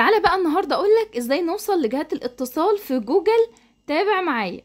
تعالى بقى النهاردة أقولك إزاي نوصل لجهة الاتصال في جوجل تابع معايا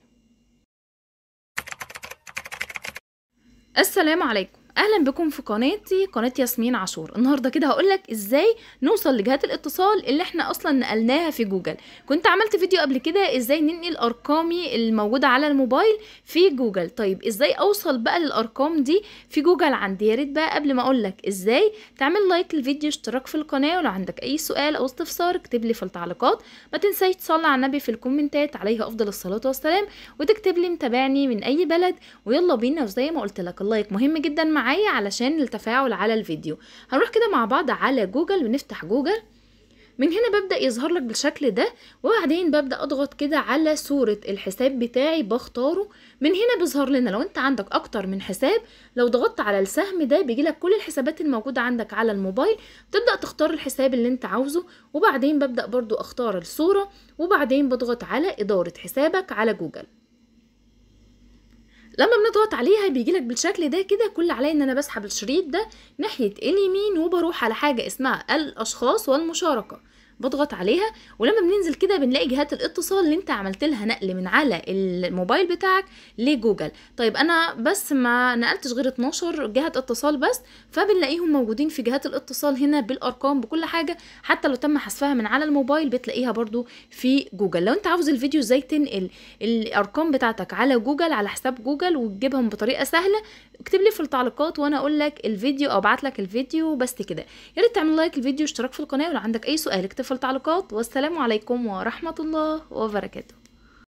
السلام عليكم اهلا بكم في قناتي قناه ياسمين عاشور النهارده كده هقول لك ازاي نوصل لجهات الاتصال اللي احنا اصلا نقلناها في جوجل كنت عملت فيديو قبل كده ازاي ننقل ارقامي الموجوده على الموبايل في جوجل طيب ازاي اوصل بقى للارقام دي في جوجل عندي يا ريت بقى قبل ما اقول لك ازاي تعمل لايك للفيديو اشتراك في القناه ولو عندك اي سؤال او استفسار اكتب لي في التعليقات ما تنساش تصلي على النبي في الكومنتات عليه افضل الصلاه والسلام وتكتب لي متابعني من اي بلد ويلا بينا وزي ما قلت لك اللايك مهم جدا مع معايا علشان التفاعل على الفيديو هنروح كده مع بعض على جوجل ونفتح جوجل من هنا ببدأ يظهر لك بالشكل ده وبعدين ببدأ أضغط كده على صورة الحساب بتاعي بختاره من هنا بيظهر لنا لو أنت عندك أكتر من حساب لو ضغطت على السهم ده بيجي لك كل الحسابات الموجودة عندك على الموبايل تبدأ تختار الحساب اللي أنت عاوزه وبعدين ببدأ برضو أختار الصورة وبعدين بضغط على إدارة حسابك على جوجل لما بنضغط عليها بيجيلك بالشكل ده كده كل عليا ان انا بسحب الشريط ده ناحيه اليمين وبروح على حاجه اسمها الاشخاص والمشاركه بضغط عليها ولما بننزل كده بنلاقي جهات الاتصال اللي انت عملت لها نقل من على الموبايل بتاعك لجوجل طيب انا بس ما نقلتش غير 12 جهه اتصال بس فبنلاقيهم موجودين في جهات الاتصال هنا بالارقام بكل حاجه حتى لو تم حذفها من على الموبايل بتلاقيها برده في جوجل لو انت عاوز الفيديو ازاي تنقل الارقام بتاعتك على جوجل على حساب جوجل وتجيبهم بطريقه سهله اكتب لي في التعليقات وانا اقول لك الفيديو او ابعت لك الفيديو بس كده يا ريت تعمل لايك الفيديو واشتراك في القناه ولو عندك اي سؤال اكتب في التعليقات والسلام عليكم ورحمة الله وبركاته